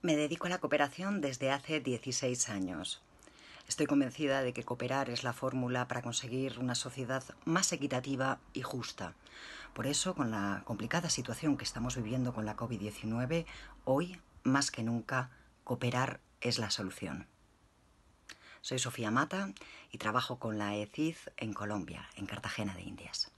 Me dedico a la cooperación desde hace 16 años. Estoy convencida de que cooperar es la fórmula para conseguir una sociedad más equitativa y justa. Por eso, con la complicada situación que estamos viviendo con la COVID-19, hoy, más que nunca, cooperar es la solución. Soy Sofía Mata y trabajo con la ECID en Colombia, en Cartagena de Indias.